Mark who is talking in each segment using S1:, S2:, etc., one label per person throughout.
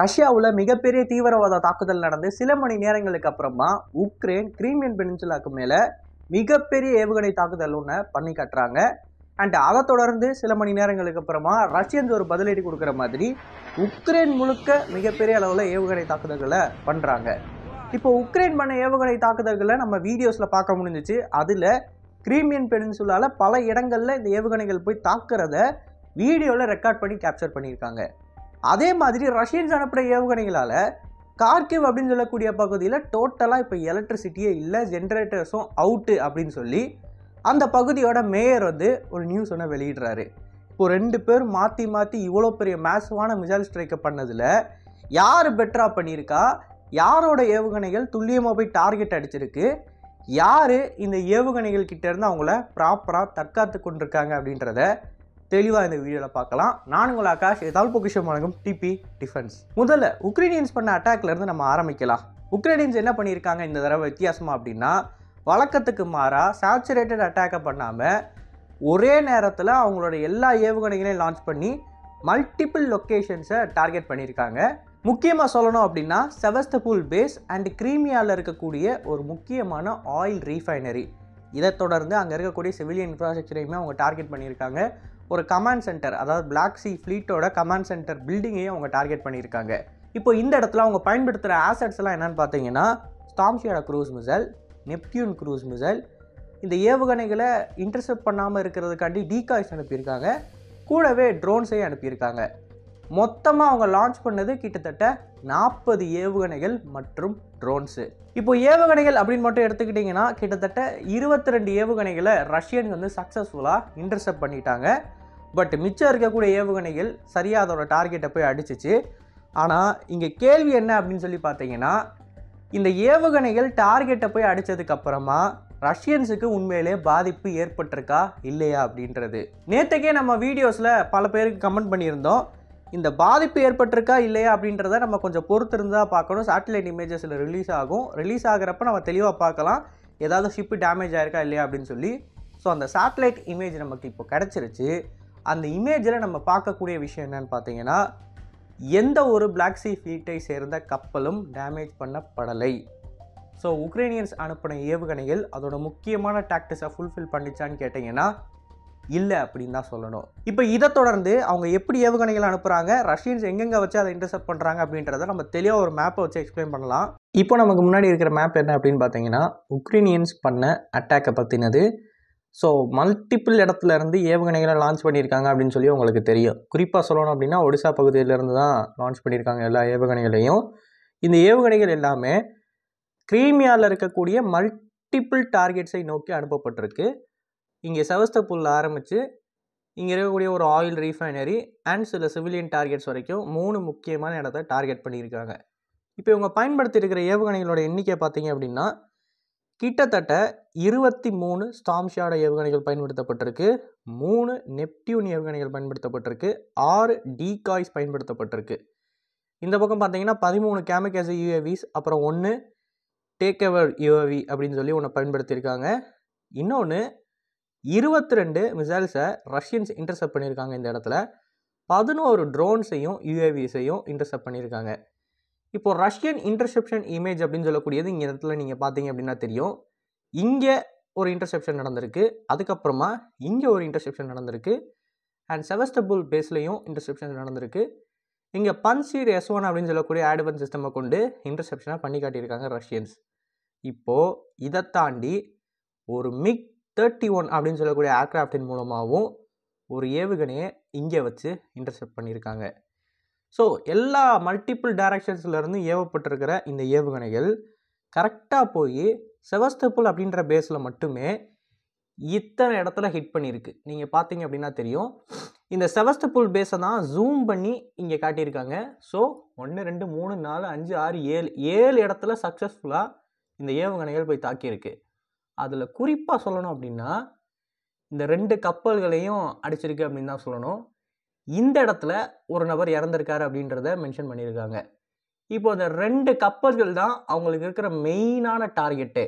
S1: ரஷ்யாவில் மிகப்பெரிய தீவிரவாத தாக்குதல் நடந்து சில மணி நேரங்களுக்கு அப்புறமா உக்ரைன் கிரீமியன் பெனின்சுலாக்கு மேலே மிகப்பெரிய ஏவுகணை தாக்குதல் ஒன்று பண்ணி கட்டுறாங்க அண்ட் அதை தொடர்ந்து சில மணி நேரங்களுக்கு அப்புறமா ரஷ்யன்ஸ் ஒரு பதிலடி கொடுக்குற மாதிரி உக்ரைன் முழுக்க மிகப்பெரிய அளவில் ஏவுகணை தாக்குதல்களை பண்ணுறாங்க இப்போ உக்ரைன் பண்ண ஏவுகணை தாக்குதல்களை நம்ம வீடியோஸில் பார்க்க முடிஞ்சிச்சு அதில் கிரீமியன் பெருன்சுலாவில் பல இடங்களில் இந்த ஏவுகணைகள் போய் தாக்குறத வீடியோவில் ரெக்கார்ட் பண்ணி கேப்சர் பண்ணியிருக்காங்க அதே மாதிரி ரஷ்யன்ஸ் அனுப்புகிற ஏவுகணைகளால் கார்கிவ் அப்படின்னு சொல்லக்கூடிய பகுதியில் டோட்டலாக இப்போ எலக்ட்ரிசிட்டியே இல்லை ஜென்ரேட்டர்ஸும் அவுட்டு அப்படின்னு சொல்லி அந்த பகுதியோட மேயர் வந்து ஒரு நியூஸ் ஒன்று வெளியிடுறாரு இப்போ ரெண்டு பேர் மாற்றி மாற்றி இவ்வளோ பெரிய மேசிவான மிசைல் ஸ்ட்ரைக்கை பண்ணதில் யார் பெட்டராக பண்ணியிருக்கா யாரோட ஏவுகணைகள் துல்லியமாக போய் டார்கெட் அடிச்சிருக்கு யார் இந்த ஏவுகணைகள் கிட்டேருந்து அவங்கள ப்ராப்பராக தற்காத்து கொண்டிருக்காங்க அப்படின்றத தெளிவாக இந்த வீடியோவில் பார்க்கலாம் நான் உங்கள் ஆகாஷ் ஏதாவது பொக்கிஷம் வழங்கும் டிபி டிஃபென்ஸ் முதல்ல உக்ரைனியன்ஸ் பண்ண அட்டாக்லேருந்து நம்ம ஆரம்பிக்கலாம் உக்ரைனியன்ஸ் என்ன பண்ணியிருக்காங்க இந்த தடவை வித்தியாசமாக அப்படின்னா வழக்கத்துக்கு மாறாக சேச்சுரேட்டட் அட்டாக்கை பண்ணாமல் ஒரே நேரத்தில் அவங்களோட எல்லா ஏவுகணைகளையும் லான்ச் பண்ணி மல்டிபிள் லொக்கேஷன்ஸை டார்கெட் பண்ணியிருக்காங்க முக்கியமாக சொல்லணும் அப்படின்னா செவஸ்தபூல் பேஸ் அண்ட் கிரீமியாவில் இருக்கக்கூடிய ஒரு முக்கியமான ஆயில் ரீஃபைனரி இதை தொடர்ந்து அங்கே இருக்கக்கூடிய சிவிலியன் இன்ஃப்ராஸ்ட்ரக்சரையுமே அவங்க டார்கெட் பண்ணியிருக்காங்க ஒரு கமாண்ட் சென்டர் அதாவது பிளாக் சி ஃப்ளீட்டோட கமாண்ட் சென்டர் பில்டிங்கையும் அவங்க டார்கெட் பண்ணியிருக்காங்க இப்போ இந்த இடத்துல அவங்க பயன்படுத்துகிற ஆசட்ஸ்லாம் என்னென்னு பார்த்தீங்கன்னா ஸ்டாம்ஷியோட cruise missile Neptune cruise missile இந்த ஏவுகணைகளை இன்டர்செப்ட் பண்ணாமல் இருக்கிறதுக்காண்டி டீகாய்ஸ் அனுப்பியிருக்காங்க கூடவே ட்ரோன்ஸையும் அனுப்பியிருக்காங்க மொத்தமாக அவங்க லான்ச் பண்ணது கிட்டத்தட்ட நாற்பது ஏவுகணைகள் மற்றும் ட்ரோன்ஸு இப்போ ஏவுகணைகள் அப்படின்னு மட்டும் எடுத்துக்கிட்டிங்கன்னா கிட்டத்தட்ட இருபத்தி ரெண்டு ஏவுகணைகளை ரஷ்யன் வந்து சக்ஸஸ்ஃபுல்லாக இன்டர்செப்ட் பண்ணிட்டாங்க பட் மிச்சம் இருக்கக்கூடிய ஏவுகணைகள் சரியாக அதோட டார்கெட்டை போய் அடிச்சிச்சு ஆனால் இங்கே கேள்வி என்ன அப்படின்னு சொல்லி பார்த்தீங்கன்னா இந்த ஏவுகணைகள் டார்கெட்டை போய் அடித்ததுக்கப்புறமா ரஷ்யன்ஸுக்கு உண்மையிலே பாதிப்பு ஏற்பட்டிருக்கா இல்லையா அப்படின்றது நேற்றுக்கே நம்ம வீடியோஸில் பல பேருக்கு கமெண்ட் பண்ணியிருந்தோம் இந்த பாதிப்பு ஏற்பட்டிருக்கா இல்லையா அப்படின்றத நம்ம கொஞ்சம் பொறுத்திருந்தா பார்க்கணும் சேட்டலைட் இமேஜஸில் ரிலீஸ் ஆகும் ரிலீஸ் ஆகிறப்ப நம்ம தெளிவாக பார்க்கலாம் ஏதாவது ஷிப்பு டேமேஜ் ஆயிருக்கா இல்லையா அப்படின்னு சொல்லி ஸோ அந்த சேட்டலைட் இமேஜ் நமக்கு இப்போ கிடச்சிருச்சு அந்த இமேஜில் நம்ம பார்க்கக்கூடிய விஷயம் என்னன்னு பார்த்தீங்கன்னா எந்த ஒரு பிளாக் சி ஃபீட்டை சேர்ந்த கப்பலும் டேமேஜ் பண்ணப்படலை ஸோ உக்ரைனியன்ஸ் அனுப்பின ஏவுகணைகள் அதோட முக்கியமான டாக்டிஸை ஃபுல்ஃபில் பண்ணிச்சான்னு கேட்டிங்கன்னா இல்லை அப்படின்னு தான் சொல்லணும் இப்போ இதை தொடர்ந்து அவங்க எப்படி ஏவுகணைகள் அனுப்புகிறாங்க ரஷ்யன்ஸ் எங்கெங்கே வச்சு அதை இன்டர்செப்ட் பண்ணுறாங்க அப்படின்றத நம்ம தெளிவாக ஒரு மேப்பை வச்சு எக்ஸ்பிளைன் பண்ணலாம் இப்போ நமக்கு முன்னாடி இருக்கிற மேப் என்ன அப்படின்னு பார்த்தீங்கன்னா உக்ரைனியன்ஸ் பண்ண அட்டாக்கை பற்றினது ஸோ மல்டிபிள் இடத்துல இருந்து ஏவுகணைகளை லான்ச் பண்ணியிருக்காங்க அப்படின்னு சொல்லி உங்களுக்கு தெரியும் குறிப்பாக சொல்லணும் அப்படின்னா ஒடிசா பகுதியிலேருந்து தான் லான்ச் பண்ணியிருக்காங்க எல்லா ஏவுகணைகளையும் இந்த ஏவுகணைகள் எல்லாமே கிரீமியாவில் இருக்கக்கூடிய மல்டிபிள் டார்கெட்ஸை நோக்கி அனுப்பப்பட்டிருக்கு இங்கே புல்ல ஆரம்பித்து இங்கே இருக்கக்கூடிய ஒரு ஆயில் ரீஃபைனரி அண்ட் சில சிவிலியன் டார்கெட்ஸ் வரைக்கும் மூணு முக்கியமான இடத்த டார்கெட் பண்ணியிருக்காங்க இப்போ இவங்க பயன்படுத்தியிருக்கிற ஏவுகணைகளோட எண்ணிக்கை பார்த்தீங்க அப்படின்னா கிட்டத்தட்ட இருபத்தி மூணு ஸ்டாம்ஷியாட ஏவுகணைகள் பயன்படுத்தப்பட்டிருக்கு மூணு நெப்டியூன் ஏவுகணைகள் பயன்படுத்தப்பட்டிருக்கு ஆறு டிகாய்ஸ் பயன்படுத்தப்பட்டிருக்கு இந்த பக்கம் பார்த்தீங்கன்னா பதிமூணு கேமிகாஸ் யூஏவிஸ் அப்புறம் ஒன்று டேக் எவர் யூஏவி அப்படின்னு சொல்லி ஒன்று பயன்படுத்தியிருக்காங்க இன்னொன்று இருபத்தி ரெண்டு மிசைல்ஸை ரஷ்யன்ஸ் இன்டர்செப்ட் பண்ணியிருக்காங்க இந்த இடத்துல பதினோரு ட்ரோன்ஸையும் யூஏவிஸையும் இன்டர்செப்ட் பண்ணியிருக்காங்க இப்போது ரஷ்யன் இன்டர்செப்ஷன் இமேஜ் அப்படின்னு சொல்லக்கூடியது இங்கே இடத்துல நீங்கள் பார்த்தீங்க அப்படின்னா தெரியும் இங்கே ஒரு இன்டர்செப்ஷன் நடந்திருக்கு அதுக்கப்புறமா இங்கே ஒரு இன்டர்செப்ஷன் நடந்திருக்கு அண்ட் செவஸ்டபுல் பேஸ்லேயும் இன்டர்செப்ஷன் நடந்திருக்கு இங்கே பன்சீர் எஸ் ஒன் அப்படின்னு சொல்லக்கூடிய ஆட்வன் சிஸ்டமை கொண்டு இன்டர்செப்ஷனாக பண்ணி காட்டியிருக்காங்க ரஷ்யன்ஸ் இப்போது இதை தாண்டி ஒரு மிக் தேர்ட்டி ஒன் அப்படின்னு சொல்லக்கூடிய ஏர்க்ராஃப்டின் மூலமாகவும் ஒரு ஏவுகணையை இங்கே வச்சு இன்டர்செப்ட் பண்ணியிருக்காங்க ஸோ எல்லா மல்டிப்புள் டைரக்ஷன்ஸ்லேருந்து ஏவப்பட்டிருக்கிற இந்த ஏவுகணைகள் கரெக்டாக போய் செவஸ்தபுல் அப்படின்ற பேஸில் மட்டுமே இத்தனை இடத்துல ஹிட் பண்ணியிருக்கு நீங்கள் பார்த்தீங்க அப்படின்னா தெரியும் இந்த செவஸ்தபுல் பேஸை தான் ஜூம் பண்ணி இங்கே காட்டியிருக்காங்க ஸோ ஒன்று ரெண்டு மூணு நாலு அஞ்சு ஆறு ஏழு ஏழு இடத்துல சக்ஸஸ்ஃபுல்லாக இந்த ஏவுகணைகள் போய் தாக்கியிருக்கு அதில் குறிப்பாக சொல்லணும் அப்படின்னா இந்த ரெண்டு கப்பல்களையும் அடிச்சிருக்கு அப்படின்னு தான் சொல்லணும் இந்த இடத்துல ஒரு நபர் இறந்திருக்காரு அப்படின்றத மென்ஷன் பண்ணியிருக்காங்க இப்போ இந்த ரெண்டு கப்பல்கள் தான் அவங்களுக்கு இருக்கிற மெயினான டார்கெட்டு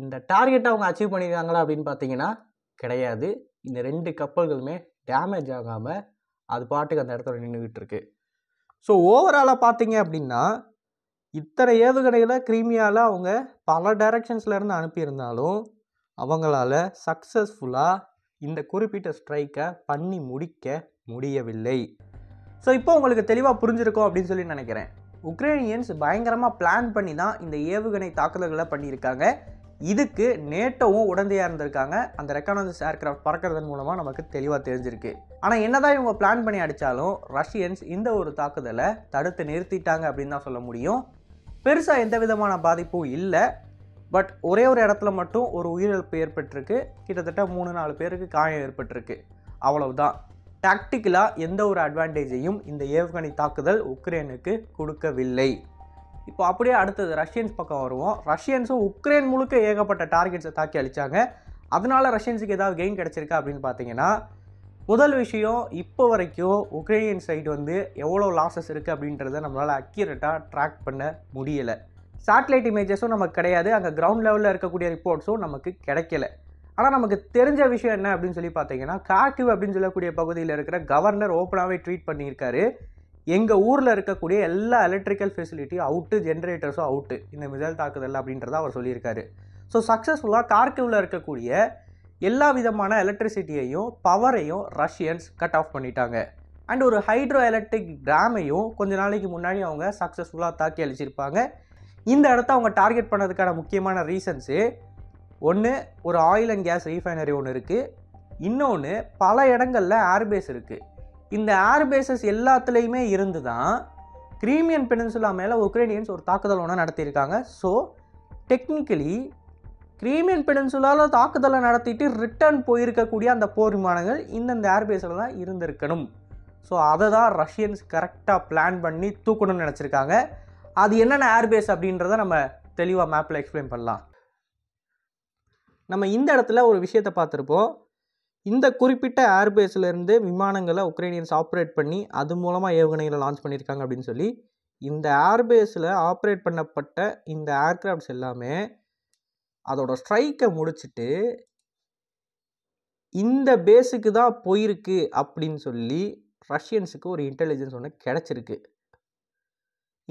S1: இந்த டார்கெட்டை அவங்க அச்சீவ் பண்ணியிருக்காங்களா அப்படின்னு பார்த்தீங்கன்னா கிடையாது இந்த ரெண்டு கப்பல்களுமே டேமேஜ் ஆகாமல் அது பாட்டுக்கு அந்த இடத்துல நின்றுக்கிட்டு இருக்கு ஸோ ஓவராலாக பார்த்தீங்க அப்படின்னா இத்தனை ஏவுகணைகளை கிரீமியாவில் அவங்க பல டைரக்ஷன்ஸ்லேருந்து அனுப்பியிருந்தாலும் அவங்களால சக்ஸஸ்ஃபுல்லாக இந்த குறிப்பிட்ட ஸ்ட்ரைக்கை பண்ணி முடிக்க முடியவில்லை ஸோ இப்போ உங்களுக்கு தெளிவாக புரிஞ்சிருக்கும் அப்படின்னு சொல்லி நினைக்கிறேன் உக்ரைனியன்ஸ் பயங்கரமாக பிளான் பண்ணி தான் இந்த ஏவுகணை தாக்குதல்களை பண்ணியிருக்காங்க இதுக்கு நேட்டோவும் உடந்தையாக இருந்திருக்காங்க அந்த ரெக்கானன்ஸ் ஏர்க்ராஃப்ட் பறக்கிறதன் மூலமாக நமக்கு தெளிவாக தெரிஞ்சிருக்கு ஆனால் என்னதான் இவங்க பிளான் பண்ணி அடித்தாலும் ரஷ்யன்ஸ் இந்த ஒரு தாக்குதலை தடுத்து நிறுத்திட்டாங்க அப்படின்னு தான் சொல்ல முடியும் பெருசாக எந்த விதமான பாதிப்பும் இல்லை பட் ஒரே ஒரு இடத்துல மட்டும் ஒரு உயிரிழப்பு ஏற்பட்டிருக்கு கிட்டத்தட்ட மூணு நாலு பேருக்கு காயம் ஏற்பட்டிருக்கு அவ்வளவுதான் டாக்டிக்கலாக எந்த ஒரு அட்வான்டேஜையும் இந்த ஏவுகணை தாக்குதல் உக்ரைனுக்கு கொடுக்கவில்லை இப்போ அப்படியே அடுத்தது ரஷ்யன்ஸ் பக்கம் வருவோம் ரஷ்யன்ஸும் உக்ரைன் முழுக்க ஏகப்பட்ட டார்கெட்ஸை தாக்கி அழித்தாங்க அதனால் ரஷ்யன்ஸுக்கு ஏதாவது கெயின் கிடச்சிருக்கா அப்படின்னு பார்த்தீங்கன்னா முதல் விஷயம் இப்போ வரைக்கும் உக்ரைனியன் சைடு வந்து எவ்வளோ லாசஸ் இருக்குது அப்படின்றத நம்மளால் அக்யூரேட்டாக ட்ராக் பண்ண முடியலை சேட்டலைட் இமேஜஸும் நமக்கு கிடையாது அங்கே கிரவுண்ட் லெவலில் இருக்கக்கூடிய ரிப்போர்ட்ஸும் நமக்கு கிடைக்கல ஆனால் நமக்கு தெரிஞ்ச விஷயம் என்ன அப்படின்னு சொல்லி பார்த்தீங்கன்னா காட்டிவ் அப்படின்னு சொல்லக்கூடிய பகுதியில் இருக்கிற கவர்னர் ஓப்பனாகவே ட்வீட் பண்ணியிருக்காரு எங்கள் ஊரில் இருக்கக்கூடிய எல்லா எலக்ட்ரிக்கல் ஃபெசிலிட்டியும் அவுட்டு ஜென்ரேட்டர்ஸும் அவுட்டு இந்த மிசல் தாக்குதல் அப்படின்றத அவர் சொல்லியிருக்காரு ஸோ சக்ஸஸ்ஃபுல்லாக கார்கிவில் இருக்கக்கூடிய எல்லா விதமான எலக்ட்ரிசிட்டியையும் பவரையும் ரஷ்யன்ஸ் கட் ஆஃப் பண்ணிட்டாங்க அண்ட் ஒரு ஹைட்ரோ எலக்ட்ரிக் டேமையும் கொஞ்ச நாளைக்கு முன்னாடி அவங்க சக்ஸஸ்ஃபுல்லாக தாக்கி அழிச்சிருப்பாங்க இந்த இடத்த அவங்க டார்கெட் பண்ணதுக்கான முக்கியமான ரீசன்ஸு ஒன்று ஒரு ஆயில் அண்ட் கேஸ் ரீஃபைனரி ஒன்று இருக்குது இன்னொன்று பல இடங்களில் ஏர்பேஸ் இருக்குது இந்த ஏர்பேஸஸ் எல்லாத்துலேயுமே இருந்து தான் கிரீமியன் பெனன்சுலா மேலே உக்ரைனியன்ஸ் ஒரு தாக்குதல் ஒன்று நடத்தியிருக்காங்க ஸோ டெக்னிக்கலி கிரீமியன் பெனின்சுலாவில் தாக்குதலை நடத்திட்டு ரிட்டர்ன் போயிருக்கக்கூடிய அந்த போர் விமானங்கள் இந்தந்த ஏர்பேஸில் தான் இருந்திருக்கணும் ஸோ அதை தான் ரஷ்யன்ஸ் கரெக்டாக பிளான் பண்ணி தூக்கணும்னு நினச்சிருக்காங்க அது என்னென்ன ஏர்பேஸ் அப்படின்றத நம்ம தெளிவாக மேப்பில் எக்ஸ்பிளைன் பண்ணலாம் நம்ம இந்த இடத்துல ஒரு விஷயத்தை பார்த்துருப்போம் இந்த குறிப்பிட்ட ஏர்பேஸ்லேருந்து விமானங்களை உக்ரைனியன்ஸ் ஆப்ரேட் பண்ணி அது மூலமாக ஏவுகணைகளை லான்ச் பண்ணியிருக்காங்க அப்படின்னு சொல்லி இந்த ஏர்பேஸில் ஆப்ரேட் பண்ணப்பட்ட இந்த ஏர்க்ராஃப்ட்ஸ் எல்லாமே அதோட ஸ்ட்ரைக்கை முடிச்சுட்டு இந்த பேஸுக்கு தான் போயிருக்கு அப்படின்னு சொல்லி ரஷ்யன்ஸுக்கு ஒரு இன்டெலிஜென்ஸ் ஒன்று கிடச்சிருக்கு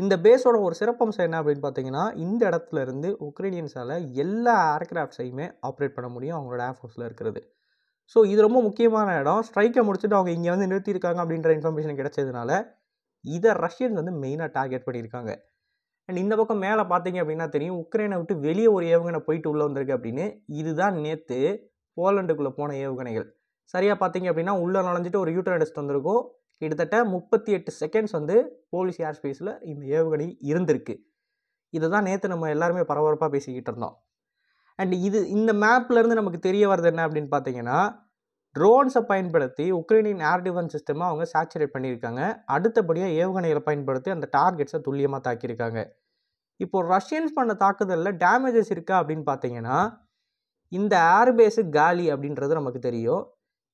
S1: இந்த பேஸோட ஒரு சிறப்பம்சம் என்ன அப்படின்னு பார்த்தீங்கன்னா இந்த இடத்துல இருந்து உக்ரைனியன்ஸால் எல்லா ஏர்கிராஃப்ட்ஸையுமே ஆப்ரேட் பண்ண முடியும் அவங்களோட ஏர்ஃபோர்ஸில் இருக்கிறது ஸோ இது ரொம்ப முக்கியமான இடம் ஸ்ட்ரைக்கை முடிச்சுட்டு அவங்க இங்கே வந்து நிறுத்தியிருக்காங்க அப்படின்ற இன்ஃபர்மேஷன் கிடைச்சதுனால இதை ரஷ்யன்ஸ் வந்து மெயினாக டார்கெட் பண்ணியிருக்காங்க அண்ட் இந்த பக்கம் மேலே பார்த்தீங்க அப்படின்னா தெரியும் உக்ரைனை விட்டு வெளியே ஒரு ஏவுகணை போயிட்டு உள்ளே வந்திருக்கு அப்படின்னு இதுதான் நேற்று போலண்டுக்குள்ளே போன ஏவுகணைகள் சரியாக பார்த்தீங்க அப்படின்னா உள்ளே நுழைஞ்சிட்டு ஒரு யூட்டர் அடிச்சு வந்திருக்கும் கிட்டத்தட்ட முப்பத்தி எட்டு செகண்ட்ஸ் வந்து போலீஸ் ஏர் ஸ்பேஸில் இந்த ஏவுகணை இருந்திருக்கு இதை தான் நேற்று நம்ம எல்லாருமே பரபரப்பாக பேசிக்கிட்டு இருந்தோம் அண்ட் இது இந்த மேப்லேருந்து நமக்கு தெரிய வர்றது என்ன அப்படின்னு பார்த்தீங்கன்னா ட்ரோன்ஸை பயன்படுத்தி உக்ரைனின் ஏர் டிஃபென்ஸ் சிஸ்டமாக அவங்க சேச்சுரேட் பண்ணியிருக்காங்க அடுத்தபடியாக ஏவுகணைகளை பயன்படுத்தி அந்த டார்கெட்ஸை துல்லியமாக தாக்கியிருக்காங்க இப்போது ரஷ்யன்ஸ் பண்ண தாக்குதலில் டேமேஜஸ் இருக்கா அப்படின்னு பார்த்தீங்கன்னா இந்த ஏர்பேஸு காலி அப்படின்றது நமக்கு தெரியும்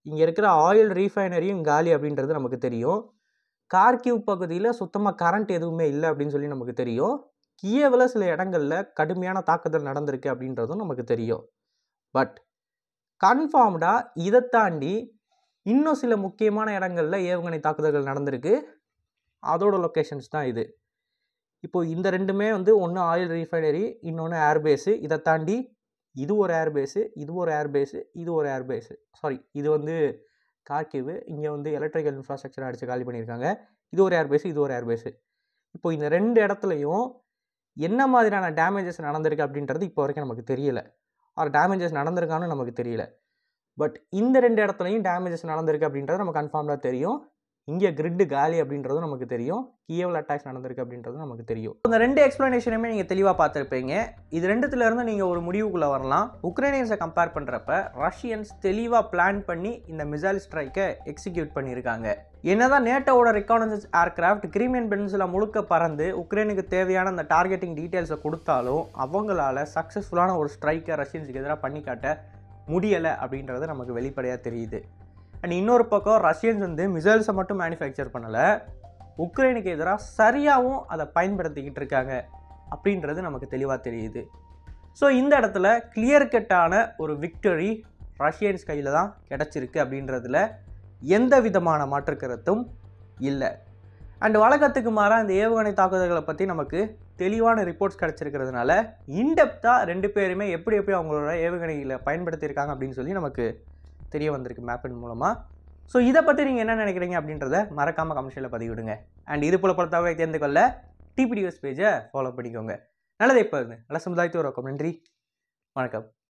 S1: இங்கே இருக்கிற ஆயில் ரீஃபைனரியும் காலி அப்படின்றது நமக்கு தெரியும் கார்கிவ் பகுதியில் சுத்தமாக கரண்ட் எதுவுமே இல்லை அப்படின்னு சொல்லி நமக்கு தெரியும் கியவில் சில இடங்களில் கடுமையான தாக்குதல் நடந்திருக்கு அப்படின்றதும் நமக்கு தெரியும் பட் கன்ஃபார்ம்டாக இதை தாண்டி இன்னும் சில முக்கியமான இடங்களில் ஏவுகணை தாக்குதல்கள் நடந்திருக்கு அதோட லொக்கேஷன்ஸ் தான் இது இப்போது இந்த ரெண்டுமே வந்து ஒன்று ஆயில் ரீஃபைனரி இன்னொன்று ஏர்பேஸு இதை தாண்டி இது ஒரு ஏர்பேஸு இது ஒரு ஏர்பேஸு இது ஒரு ஏர்பேஸு சாரி இது வந்து கார்கிவு இங்கே வந்து எலக்ட்ரிக்கல் இன்ஃப்ராஸ்ட்ரக்சர் அடித்து காலி பண்ணியிருக்காங்க இது ஒரு ஏர்பேஸு இது ஒரு ஏர்பேஸு இப்போ இந்த ரெண்டு இடத்துலையும் என்ன மாதிரியான டேமேஜஸ் நடந்திருக்கு அப்படின்றது இப்போ வரைக்கும் நமக்கு தெரியலை ஆர் டேமேஜஸ் நடந்திருக்கான்னு நமக்கு தெரியல பட் இந்த ரெண்டு இடத்துலையும் டேமேஜஸ் நடந்திருக்கு அப்படின்றது நம்ம கன்ஃபார்ம்டாக தெரியும் இங்கே கிரிட்டு காலி அப்படின்றதும் நமக்கு தெரியும் கியவில் அட்டாக்ஸ் நடந்திருக்கு அப்படின்றதும் நமக்கு தெரியும் இந்த ரெண்டு எக்ஸ்பிளனேஷனுமே நீங்கள் தெளிவாக பார்த்துருப்பீங்க இது இருந்து நீங்கள் ஒரு முடிவுக்குள்ளே வரலாம் உக்ரைனியன்ஸை கம்பேர் பண்ணுறப்ப ரஷ்யன்ஸ் தெளிவாக பிளான் பண்ணி இந்த மிசைல் ஸ்ட்ரைக்கை எக்ஸிக்யூட் பண்ணியிருக்காங்க என்னதான் நேட்டோட ரெக்கானசன்ஸ் ஏர்கிராஃப்ட் கிரீமியன் பென்சில முழுக்க பறந்து உக்ரைனுக்கு தேவையான அந்த டார்கெட்டிங் டீட்டெயில்ஸை கொடுத்தாலும் அவங்களால சக்ஸஸ்ஃபுல்லான ஒரு ஸ்ட்ரைக்கை ரஷ்யன்ஸுக்கு எதிராக பண்ணி காட்ட முடியலை அப்படின்றது நமக்கு வெளிப்படையாக தெரியுது அண்ட் இன்னொரு பக்கம் ரஷ்யன்ஸ் வந்து மிசைல்ஸை மட்டும் மேனுஃபேக்சர் பண்ணலை உக்ரைனுக்கு எதிராக சரியாகவும் அதை பயன்படுத்திக்கிட்டு இருக்காங்க அப்படின்றது நமக்கு தெளிவாக தெரியுது ஸோ இந்த இடத்துல கிளியர் கட்டான ஒரு விக்டரி ரஷ்யன்ஸ் கையில் தான் கிடச்சிருக்கு அப்படின்றதுல எந்த விதமான மாற்றுக்கருத்தும் இல்லை அண்ட் வழக்கத்துக்கு மாறாக அந்த ஏவுகணை தாக்குதல்களை பற்றி நமக்கு தெளிவான ரிப்போர்ட்ஸ் கிடச்சிருக்கிறதுனால இன்டெப்த்தாக ரெண்டு பேருமே எப்படி எப்படி அவங்களோட ஏவுகணைகளை பயன்படுத்தியிருக்காங்க அப்படின்னு சொல்லி நமக்கு தெரிய வந்திருக்கு மேப்பின் மூலமாக ஸோ இதை பற்றி நீங்கள் என்ன நினைக்கிறீங்க அப்படின்றத மறக்காமல் கமிஷனில் பதிவிடுங்க அண்ட் இது போல பல தேர்ந்து கொள்ள டிபிடிஎஸ் பேஜை ஃபாலோ பண்ணிக்கோங்க நல்லதே இப்போ நல்ல சமுதாயத்தோட நன்றி வணக்கம்